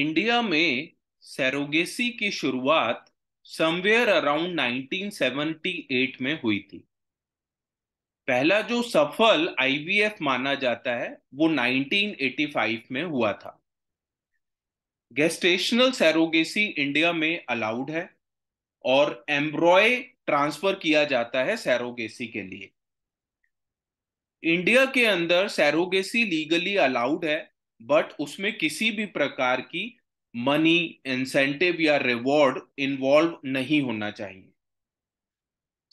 India में surrogacy की शुरुआत समवेयर अराउंड 1978 में हुई थी पहला जो सफल आईवीएफ माना जाता है वो 1985 में हुआ था गेस्टेशनल सैरोगेसी इंडिया में अलाउड है और एम्ब्रॉय ट्रांसफर किया जाता है सैरोगेसी के लिए इंडिया के अंदर सैरोगेसी लीगली अलाउड है बट उसमें किसी भी प्रकार की मनी इंसेंटिव या रिवॉर्ड इन्वॉल्व नहीं होना चाहिए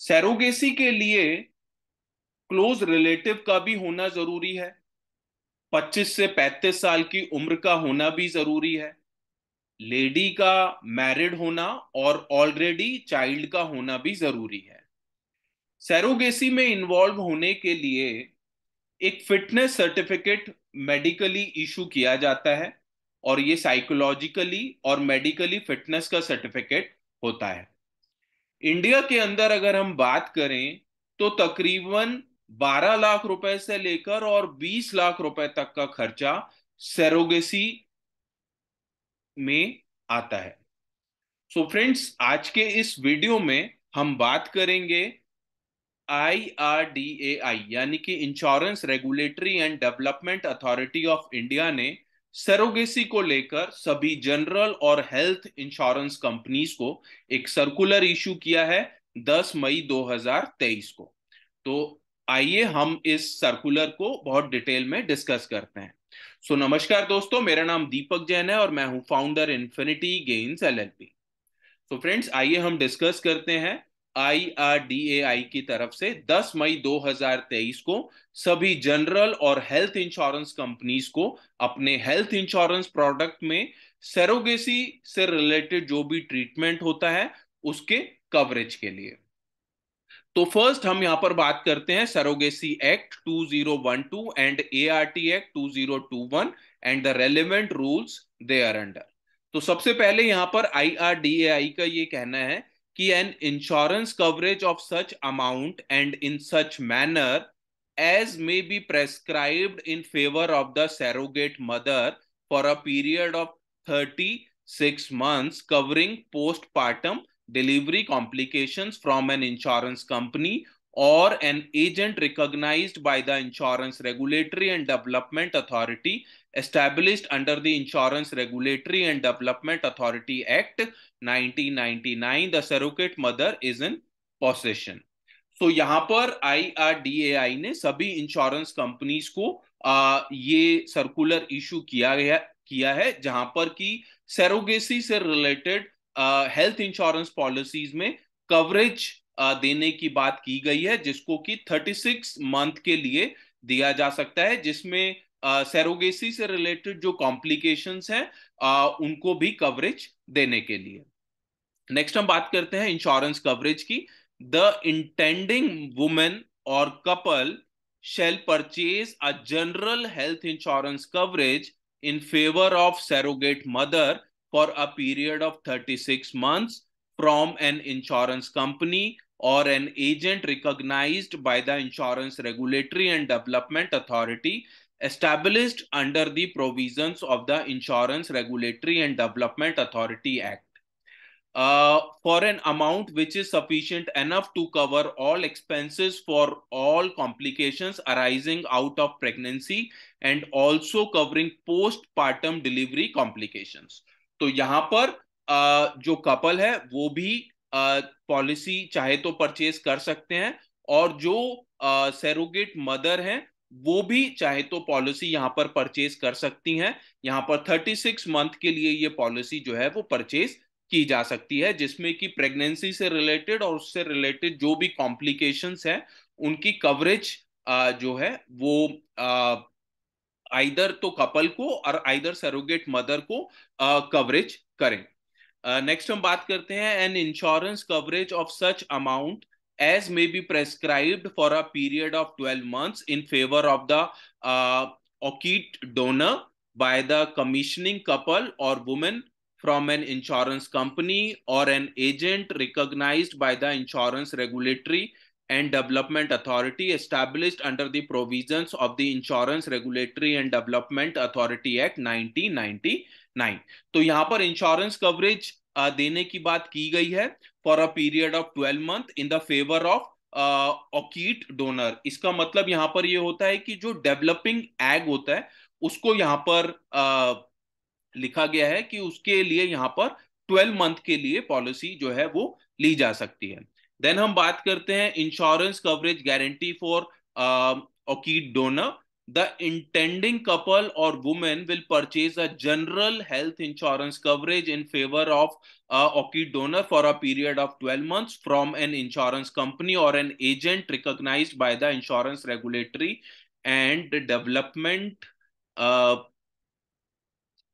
सेरोगेसी के लिए क्लोज रिलेटिव का भी होना जरूरी है 25 से 35 साल की उम्र का होना भी जरूरी है लेडी का मैरिड होना और ऑलरेडी चाइल्ड का होना भी जरूरी है सेरोगेसी में इन्वॉल्व होने के लिए एक फिटनेस सर्टिफिकेट मेडिकली इशू किया जाता है और ये साइकोलॉजिकली और मेडिकली फिटनेस का सर्टिफिकेट होता है इंडिया के अंदर अगर हम बात करें तो तकरीबन 12 लाख रुपए से लेकर और 20 लाख रुपए तक का खर्चा सेरोगेसी में आता है सो so फ्रेंड्स आज के इस वीडियो में हम बात करेंगे आई आर डी ए आई यानी कि insurance regulatory and development authority of India ने सरोगेसी को लेकर सभी जनरल और हेल्थ इंश्योरेंस कंपनीज को एक सर्कुलर इशू किया है 10 मई 2023 को तो आइए हम इस सर्कुलर को बहुत डिटेल में डिस्कस करते हैं सो so, नमस्कार दोस्तों मेरा नाम दीपक जैन है और मैं हूं फाउंडर इन्फिनिटी गेन्स पी तो फ्रेंड्स आइए हम डिस्कस करते हैं आईआरडीएआई की तरफ से 10 मई 2023 को सभी जनरल और हेल्थ इंश्योरेंस कंपनीज को अपने हेल्थ इंश्योरेंस प्रोडक्ट में सेरोगेसी से रिलेटेड जो भी ट्रीटमेंट होता है उसके कवरेज के लिए तो फर्स्ट हम यहां पर बात करते हैं surrogacy act 2012 and ART act 2021 and the relevant rules they are under तो सबसे पहले यहां पर आई का ये कहना है कि an insurance coverage of such amount and in such manner as may be prescribed in favor of the surrogate mother for a period of 36 months covering postpartum delivery complications from an insurance company or an agent recognized by the Insurance Regulatory and Development Authority established under the Insurance Regulatory and Development Authority Act 1999, the surrogate mother is in possession. So यहाँ पर आई ने सभी insurance companies को आ, ये circular issue किया गया किया है जहां पर कि सेरोगेसी से रिलेटेड हेल्थ इंश्योरेंस पॉलिसीज में कवरेज देने की बात की गई है जिसको कि 36 मंथ के लिए दिया जा सकता है जिसमें सेरोगेसी से रिलेटेड जो कॉम्प्लिकेशंस हैं उनको भी कवरेज देने के लिए नेक्स्ट हम बात करते हैं इंश्योरेंस कवरेज की the intending women or couple shall purchase a general health insurance coverage in favour of surrogate mother for a period of 36 months from an insurance company or an agent recognized by the Insurance Regulatory and Development Authority established under the provisions of the Insurance Regulatory and Development Authority Act. Uh, for an amount which is sufficient enough to cover all expenses for all complications arising out of pregnancy and also covering postpartum delivery complications. So here. जो couple है वो भी policy चाहे तो purchase कर सकते हैं और जो सेरोगेट मदर हैं वो भी चाहे तो पॉलिसी यहाँ पर परचेज कर सकती हैं यहाँ पर थर्टी सिक्स मंथ के लिए ये पॉलिसी जो है वो परचेज की जा सकती है जिसमें कि प्रेगनेंसी से रिलेटेड और उससे रिलेटेड जो भी कॉम्प्लिकेशन है उनकी कवरेज जो है वो आइदर तो कपल को और आइदर सेरोगेट मदर को कवरेज करें नेक्स्ट uh, हम बात करते हैं an insurance coverage of such amount as may be prescribed for a period of twelve months in favour of the oocyte donor by the commissioning couple or women from an insurance company or an agent recognise by the insurance regulatory and Development Authority established under the provisions of the Insurance Regulatory and Development Authority Act 1999 तो यहाँ पर insurance coverage देने की बात की गई है for a period of 12 month in the favour of oocyte donor इसका मतलब यहाँ पर यह होता है कि जो डेवलपिंग एग होता है उसको यहाँ पर uh, लिखा गया है कि उसके लिए यहाँ पर 12 मंथ के लिए पॉलिसी जो है वो ली जा सकती है देन हम बात करते हैं insurance coverage guarantee for oocyte donor the intending couple or women will purchase a general health insurance coverage in favour of oocyte donor for a period of twelve months from an insurance company or an agent recognise by the insurance regulatory and development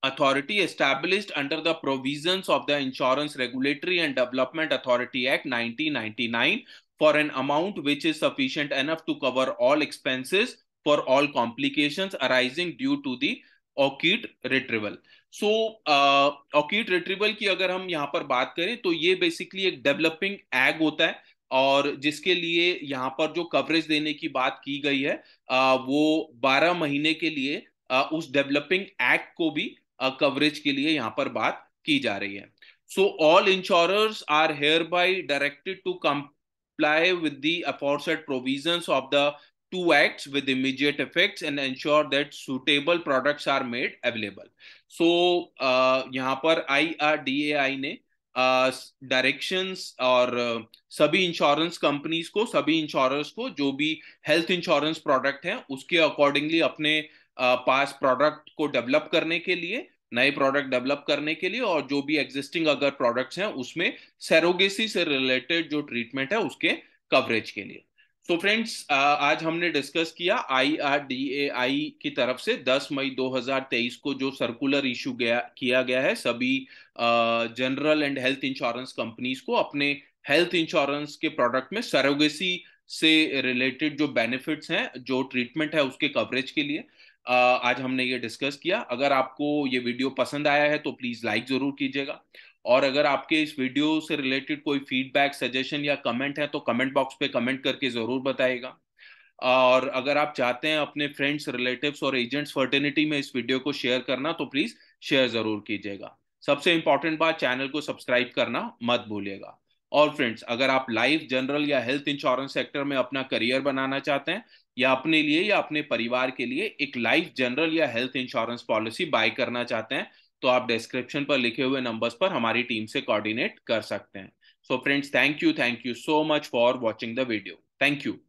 authority established under the provisions of the Insurance Regulatory and Development Authority Act 1999 for an amount which is sufficient enough to cover all expenses for all complications arising due to the orchid retrieval so uh, orchid retrieval ki agar hum yahan par baat kare to ye basically ek developing egg hota hai और जिसके लिए यहाँ पर जो coverage देने की बात की गई है uh, वो 12 महीने के लिए uh, उस डेवलपिंग एक्ट को भी कवरेज के लिए यहाँ पर बात की जा रही है so all insurer are hereby directed to comply with the of the to act with immediate effect and ensure that suitable product are made available so यहाँ पर I R D A I ने direction uh, और uh, सभी insurance companies को सभी insurance को जो भी हेल्थ इंश्योरेंस प्रोडक्ट है उसके अकॉर्डिंगली अपने पास प्रोडक्ट को डेवलप करने के लिए नए प्रोडक्ट डेवलप करने के लिए और जो भी एग्जिस्टिंग अगर प्रोडक्ट्स हैं उसमें सेरोगेसी से रिलेटेड जो ट्रीटमेंट है उसके कवरेज के लिए तो फ्रेंड्स आज हमने डिस्कस किया आईआरडीएआई की तरफ से 10 मई 2023 को जो सर्कुलर इशू गया किया गया है सभी general and health insurance companies को अपने हेल्थ इंश्योरेंस के प्रोडक्ट में सरोगेसी से रिलेटेड जो बेनिफिट्स हैं जो ट्रीटमेंट है उसके कवरेज के लिए आज हमने ये डिस्कस किया अगर आपको ये वीडियो पसंद आया है तो प्लीज़ लाइक ज़रूर कीजिएगा और अगर आपके इस वीडियो से रिलेटेड कोई फीडबैक सजेशन या कमेंट है तो कमेंट बॉक्स पे कमेंट करके ज़रूर बताएगा और अगर आप चाहते हैं अपने फ्रेंड्स रिलेटिव्स और एजेंट्स फर्टिनिटी में इस वीडियो को शेयर करना तो प्लीज़ शेयर ज़रूर कीजिएगा सबसे इंपॉर्टेंट बात चैनल को सब्सक्राइब करना मत भूलिएगा और फ्रेंड्स अगर आप लाइफ जनरल या हेल्थ इंश्योरेंस सेक्टर में अपना करियर बनाना चाहते हैं या अपने लिए या अपने परिवार के लिए एक लाइफ जनरल या हेल्थ इंश्योरेंस पॉलिसी बाय करना चाहते हैं तो आप डिस्क्रिप्शन पर लिखे हुए नंबर्स पर हमारी टीम से कोऑर्डिनेट कर सकते हैं so friends thank you thank you so much for watching the video thank you